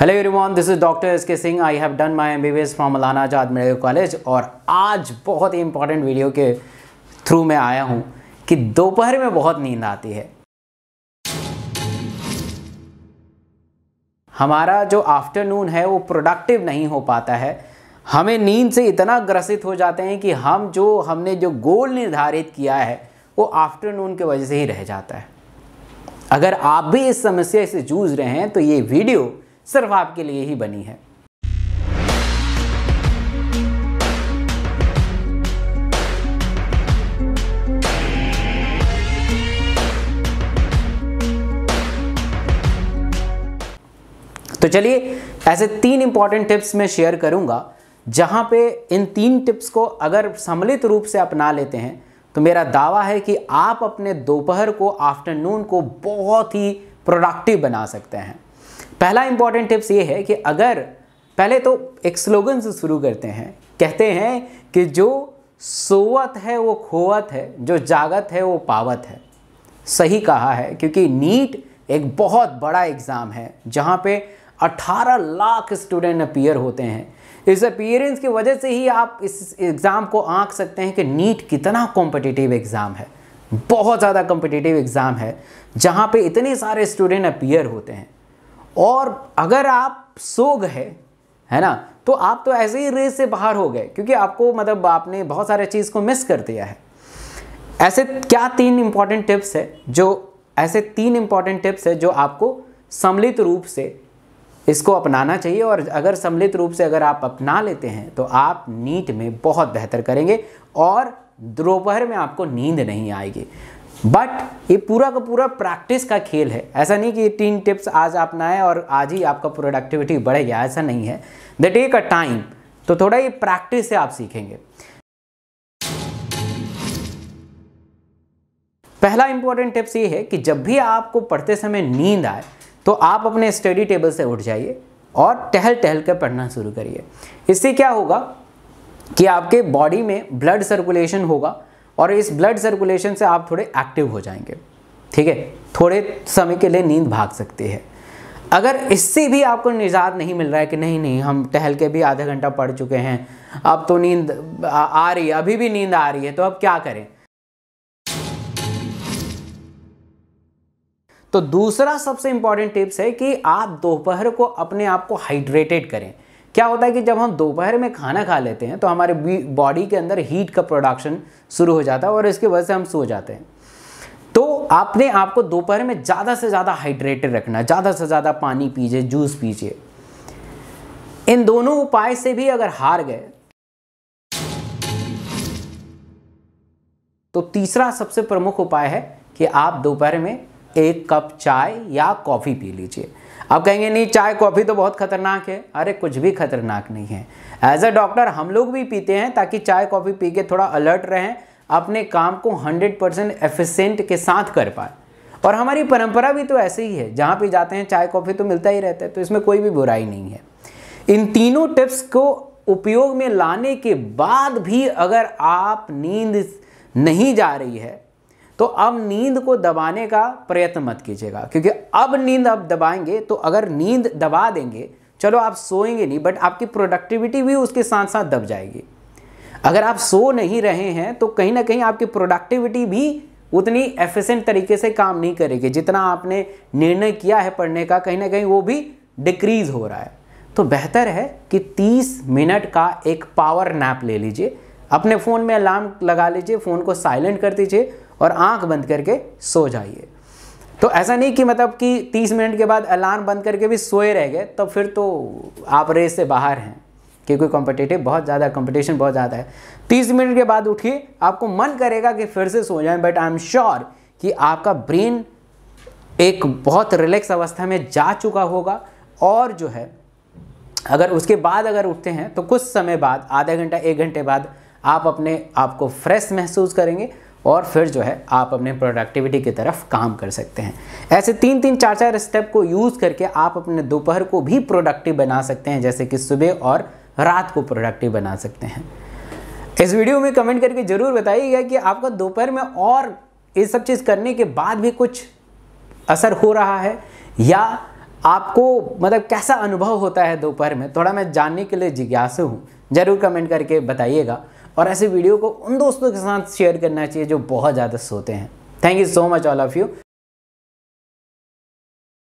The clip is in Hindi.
hello everyone this is doctor S K Singh I have done my MBBS from Maulana Azad medical college और आज बहुत ही इंपॉर्टेंट वीडियो के थ्रू मैं आया हूँ कि दोपहर में बहुत नींद आती है हमारा जो आफ्टरनून है वो प्रोडक्टिव नहीं हो पाता है हमें नींद से इतना ग्रसित हो जाते हैं कि हम जो हमने जो गोल निर्धारित किया है वो आफ्टरनून की वजह से ही रह जाता है अगर आप भी इस समस्या से जूझ रहे हैं तो ये वीडियो सिर्फ आपके लिए ही बनी है तो चलिए ऐसे तीन इंपॉर्टेंट टिप्स मैं शेयर करूंगा जहां पे इन तीन टिप्स को अगर सम्मिलित रूप से अपना लेते हैं तो मेरा दावा है कि आप अपने दोपहर को आफ्टरनून को बहुत ही प्रोडक्टिव बना सकते हैं पहला इंपॉर्टेंट टिप्स ये है कि अगर पहले तो एक स्लोगन से शुरू करते हैं कहते हैं कि जो सोवत है वो खोवत है जो जागत है वो पावत है सही कहा है क्योंकि नीट एक बहुत बड़ा एग्ज़ाम है जहाँ पे 18 लाख स्टूडेंट अपियर होते हैं इस अपियरेंस की वजह से ही आप इस एग्ज़ाम को आंक सकते हैं कि नीट कितना कॉम्पिटिटिव एग्ज़ाम है बहुत ज़्यादा कॉम्पिटिटिव एग्ज़ाम है जहाँ पे इतने सारे स्टूडेंट अपियर होते हैं और अगर आप सो गए है ना तो आप तो ऐसे ही रेस से बाहर हो गए क्योंकि आपको मतलब आपने बहुत सारे चीज़ को मिस कर दिया है ऐसे क्या तीन इंपॉर्टेंट टिप्स है जो ऐसे तीन इंपॉर्टेंट टिप्स है जो आपको सम्मिलित रूप से इसको अपनाना चाहिए और अगर सम्मिलित रूप से अगर आप अपना लेते हैं तो आप नीट में बहुत बेहतर करेंगे और दोपहर में आपको नींद नहीं आएगी बट ये पूरा का पूरा प्रैक्टिस का खेल है ऐसा नहीं कि ये तीन टिप्स आज आप नाएँ और आज ही आपका प्रोडक्टिविटी बढ़ेगा ऐसा नहीं है द टेक अ टाइम तो थोड़ा ये प्रैक्टिस से आप सीखेंगे पहला इंपॉर्टेंट टिप्स ये है कि जब भी आपको पढ़ते समय नींद आए तो आप अपने स्टडी टेबल से उठ जाइए और टहल टहल कर पढ़ना शुरू करिए इससे क्या होगा कि आपके बॉडी में ब्लड सर्कुलेशन होगा और इस ब्लड सर्कुलेशन से आप थोड़े एक्टिव हो जाएंगे ठीक है थोड़े समय के लिए नींद भाग सकती है अगर इससे भी आपको निजात नहीं मिल रहा है कि नहीं नहीं हम टहल के भी आधा घंटा पड़ चुके हैं अब तो नींद आ, आ रही है अभी भी नींद आ रही है तो अब क्या करें तो दूसरा सबसे इंपॉर्टेंट टिप्स है कि आप दोपहर को अपने आप को हाइड्रेटेड करें क्या होता है कि जब हम दोपहर में खाना खा लेते हैं तो हमारे बॉडी के अंदर हीट का प्रोडक्शन शुरू हो जाता है और इसकी वजह से हम सो जाते हैं तो आपने आपको दोपहर में ज़्यादा से ज़्यादा हाइड्रेटेड रखना ज़्यादा से ज़्यादा पानी पीजिए जूस पीजिए इन दोनों उपाय से भी अगर हार गए तो तीसरा सबसे प्रमुख उपाय है कि आप दोपहर में एक कप चाय या कॉफ़ी पी लीजिए आप कहेंगे नहीं चाय कॉफ़ी तो बहुत खतरनाक है अरे कुछ भी खतरनाक नहीं है एज अ डॉक्टर हम लोग भी पीते हैं ताकि चाय कॉफ़ी पी के थोड़ा अलर्ट रहें अपने काम को 100 परसेंट एफिशेंट के साथ कर पाए और हमारी परंपरा भी तो ऐसे ही है जहाँ भी जाते हैं चाय कॉफ़ी तो मिलता ही रहता है तो इसमें कोई भी बुराई नहीं है इन तीनों टिप्स को उपयोग में लाने के बाद भी अगर आप नींद नहीं जा रही है तो अब नींद को दबाने का प्रयत्न मत कीजिएगा क्योंकि अब नींद आप दबाएंगे तो अगर नींद दबा देंगे चलो आप सोएंगे नहीं बट आपकी प्रोडक्टिविटी भी उसके साथ साथ दब जाएगी अगर आप सो नहीं रहे हैं तो कहीं ना कहीं आपकी प्रोडक्टिविटी भी उतनी एफिशिएंट तरीके से काम नहीं करेगी जितना आपने निर्णय किया है पढ़ने का कहीं ना कहीं वो भी डिक्रीज़ हो रहा है तो बेहतर है कि 30 मिनट का एक पावर नैप ले लीजिए अपने फ़ोन में अलार्म लगा लीजिए फ़ोन को साइलेंट कर दीजिए और आंख बंद करके सो जाइए तो ऐसा नहीं कि मतलब कि 30 मिनट के बाद अलार्म बंद करके भी सोए रह गए तो फिर तो आप रेस से बाहर हैं क्योंकि कॉम्पिटेटिव बहुत ज़्यादा कंपटीशन बहुत ज़्यादा है 30 मिनट के बाद उठिए आपको मन करेगा कि फिर से सो जाएं बट आई एम श्योर कि आपका ब्रेन एक बहुत रिलैक्स अवस्था में जा चुका होगा और जो है अगर उसके बाद अगर उठते हैं तो कुछ समय बाद आधा घंटा एक घंटे बाद आप अपने आप को फ्रेश महसूस करेंगे और फिर जो है आप अपने प्रोडक्टिविटी की तरफ काम कर सकते हैं ऐसे तीन तीन चार चार स्टेप को यूज़ करके आप अपने दोपहर को भी प्रोडक्टिव बना सकते हैं जैसे कि सुबह और रात को प्रोडक्टिव बना सकते हैं इस वीडियो में कमेंट करके ज़रूर बताइएगा कि आपका दोपहर में और ये सब चीज़ करने के बाद भी कुछ असर हो रहा है या आपको मतलब कैसा अनुभव होता है दोपहर में थोड़ा मैं जानने के लिए जिज्ञासु हूँ ज़रूर कमेंट करके बताइएगा और ऐसे वीडियो को उन दोस्तों के साथ शेयर करना चाहिए जो बहुत ज़्यादा सोते हैं thank you so much all of you